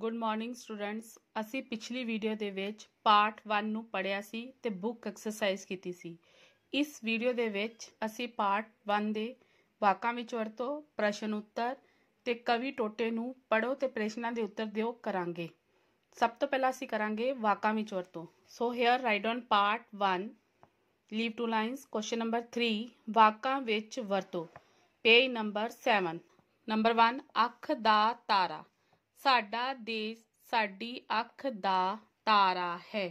good morning students ਅਸੀਂ ਪਿਛਲੀ video ਦੇ ਵਿੱਚ ਪਾਰਟ 1 ਨੂੰ ਪੜਿਆ ਸੀ ਤੇ ਬੁੱਕ ਐਕਸਰਸਾਈਜ਼ ਕੀਤੀ ਸੀ ਇਸ ਵੀਡੀਓ ਦੇ ਵਿੱਚ ਅਸੀਂ ਪਾਰਟ 1 ਦੇ ਵਾਕਾਂ ਵਿੱਚ ਵਰਤੋ ਪ੍ਰਸ਼ਨ ਉੱਤਰ ਤੇ ਕਵੀ ਟੋਟੇ ਨੂੰ ਪੜੋ ਤੇ ਪ੍ਰਸ਼ਨਾਂ ਦੇ ਉੱਤਰ ਦਿਓ ਕਰਾਂਗੇ ਸਭ ਤੋਂ ਪਹਿਲਾਂ ਅਸੀਂ ਕਰਾਂਗੇ ਵਾਕਾਂ ਵਿੱਚ ਵਰਤੋ so here write on part 1 leave two lines question number 3 ਵਾਕਾਂ ਵਿੱਚ ਵਰਤੋ ਪੇਜ ਨੰਬਰ 7 ਨੰਬਰ 1 ਅੱਖ ਦਾ ਤਾਰਾ ਸਾਡਾ ਦੇਸ਼ ਸਾਡੀ ਅੱਖ ਦਾ ਤਾਰਾ ਹੈ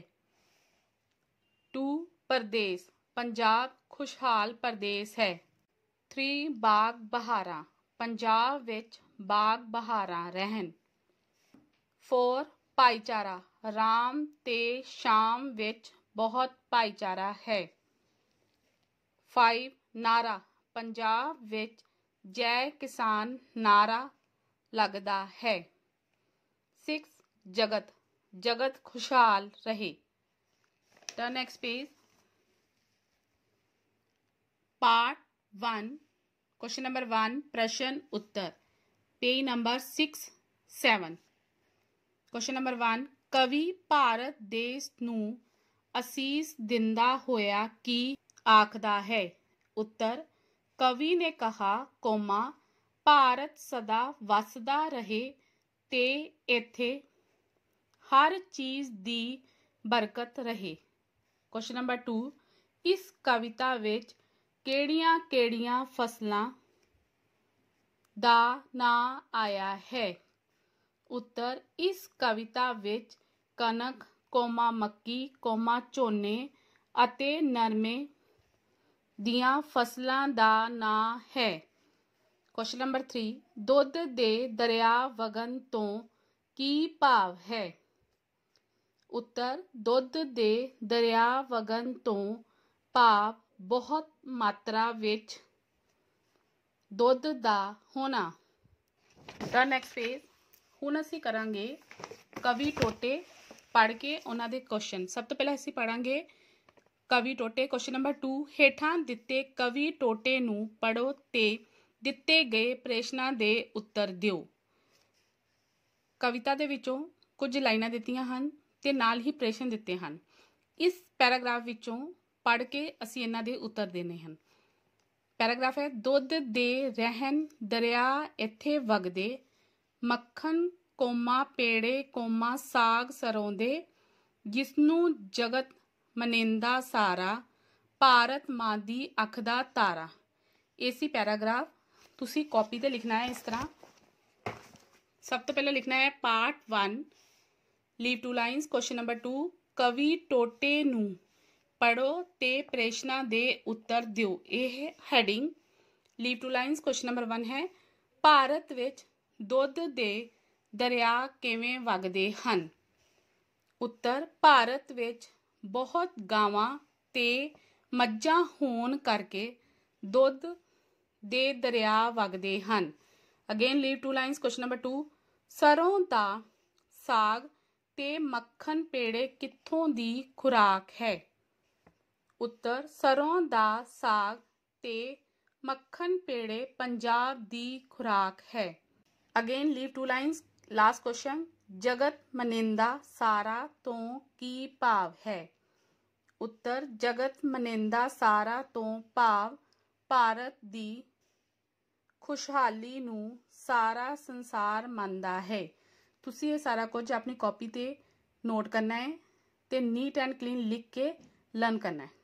2 ਪ੍ਰਦੇਸ਼ ਪੰਜਾਬ ਖੁਸ਼ਹਾਲ ਪ੍ਰਦੇਸ਼ ਹੈ 3 ਬਾਗ ਬਹਾਰਾ ਪੰਜਾਬ ਵਿੱਚ ਬਾਗ ਬਹਾਰਾ ਰਹਿਣ 4 ਭਾਈਚਾਰਾ ਰਾਮ ਤੇ ਸ਼ਾਮ ਵਿੱਚ ਬਹੁਤ ਭਾਈਚਾਰਾ ਹੈ 5 ਨਾਰਾ ਪੰਜਾਬ ਵਿੱਚ ਜੈ ਕਿਸਾਨ ਨਾਰਾ ਲੱਗਦਾ ਹੈ सिक्स जगत जगत खुशहाल रहे the next page part one question number one प्रश्न उत्तर page number six seven question number one कवि भारत देश असीस ਅਸੀਸ होया कि आखदा है उत्तर कवि ने कहा कौमा भारत सदा वसदा रहे ਤੇ ਇੱਥੇ ਹਰ ਚੀਜ਼ ਦੀ ਬਰਕਤ ਰਹੇ ਕੁਐਸਚਨ ਨੰਬਰ 2 ਇਸ ਕਵਿਤਾ ਵਿੱਚ ਕਿਹੜੀਆਂ-ਕਿਹੜੀਆਂ ਫਸਲਾਂ ਦਾ ਨਾਂ ਆਇਆ ਹੈ ਉੱਤਰ ਇਸ ਕਵਿਤਾ ਵਿੱਚ ਕਣਕ ਕੋਮਾ ਮੱਕੀ ਕੋਮਾ ਝੋਨੇ ਅਤੇ ਨਰਮੇ ਦੀਆਂ ਫਸਲਾਂ ਦਾ ਨਾਂ ਹੈ क्वेश्चन नंबर थ्री दुध दे दरिया वगन तो की भाव है उत्तर दुध दे दरिया वगन तो भाव बहुत मात्रा विच दुध का होना द नैक्सट फेज हूँ असी करा कवि टोटे पढ़ के उन्होंने क्वेश्चन सब तो पहला असं पढ़ा कवि टोटे क्वेश्चन नंबर टू हेठां दिते कवि टोटे पढ़ो तो ਦਿੱਤੇ ਗਏ ਪ੍ਰਸ਼ਨਾਂ ਦੇ ਉੱਤਰ ਦਿਓ ਕਵਿਤਾ ਦੇ ਵਿੱਚੋਂ ਕੁਝ ਲਾਈਨਾਂ ਦਿੱਤੀਆਂ ਹਨ ਤੇ ਨਾਲ ਹੀ ਪ੍ਰਸ਼ਨ ਦਿੱਤੇ ਹਨ ਇਸ ਪੈਰਾਗ੍ਰਾਫ ਵਿੱਚੋਂ ਪੜ੍ਹ ਕੇ ਅਸੀਂ ਇਹਨਾਂ ਦੇ ਉੱਤਰ ਦੇਣੇ ਹਨ ਪੈਰਾਗ੍ਰਾਫ ਹੈ ਦੁੱਧ ਦੇ ਰਹਿਣ ਦਰਿਆ ਇੱਥੇ ਵਗਦੇ ਮੱਖਣ ਕੋਮਾ ਪੇੜੇ ਕੋਮਾ ਸਾਗ ਸਰੋਂਦੇ ਜਿਸ ਨੂੰ ਜਗਤ ਮਨਿੰਦਾ ਸਾਰਾ ਭਾਰਤ ਮਾਂ ਦੀ ਅੱਖ ਦਾ ਤਾਰਾ ਏਸੀ ਪੈਰਾਗ੍ਰਾਫ ਤੁਸੀਂ ਕਾਪੀ ਤੇ ਲਿਖਣਾ ਹੈ ਇਸ ਤਰ੍ਹਾਂ ਸਭ ਤੋਂ ਪਹਿਲਾਂ ਲਿਖਣਾ ਹੈ part 1 leave two lines question number 2 ਕਵੀ ਟੋਟੇ ਨੂੰ ਪੜੋ ਤੇ ਪ੍ਰਸ਼ਨਾਂ ਦੇ ਉੱਤਰ ਦਿਓ ਇਹ heading leave two lines question number 1 ਹੈ ਭਾਰਤ ਵਿੱਚ ਦੁੱਧ ਦੇ ਦਰਿਆ ਕਿਵੇਂ ਵਗਦੇ ਹਨ ਉੱਤਰ ਭਾਰਤ ਵਿੱਚ ਬਹੁਤ ਗਾਵਾਂ ਤੇ ਮੱਝਾਂ ਹੋਣ ਕਰਕੇ ਦੁੱਧ ਦੇ ਦਰਿਆ ਵਗਦੇ ਹਨ again leave two lines question number 2 ਸਰੋਂ ਦਾ ਸਾਗ ਤੇ ਮੱਖਣ ਪੇੜੇ ਕਿੱਥੋਂ ਦੀ ਖੁਰਾਕ ਹੈ ਉੱਤਰ ਸਰੋਂ ਦਾ ਸਾਗ ਤੇ ਮੱਖਣ ਪੇੜੇ ਪੰਜਾਬ ਦੀ ਖੁਰਾਕ ਹੈ again leave two lines last question ਜਗਤ ਮਨਿੰਦਾ ਸਾਰਾ ਤੋਂ ਕੀ ਭਾਵ ਹੈ ਉੱਤਰ ਜਗਤ ਮਨਿੰਦਾ ਸਾਰਾ ਤੋਂ ਭਾਵ ਭਾਰਤ ਦੀ ਖੁਸ਼ਹਾਲੀ ਨੂੰ ਸਾਰਾ ਸੰਸਾਰ ਮੰਨਦਾ ਹੈ ਤੁਸੀਂ ਇਹ ਸਾਰਾ ਕੁਝ ਆਪਣੀ ਕਾਪੀ ਤੇ ਨੋਟ ਕਰਨਾ ਹੈ ਤੇ ਨੀਟ ਐਂਡ ਕਲੀਨ ਲਿਖ ਕੇ ਲਰਨ ਕਰਨਾ ਹੈ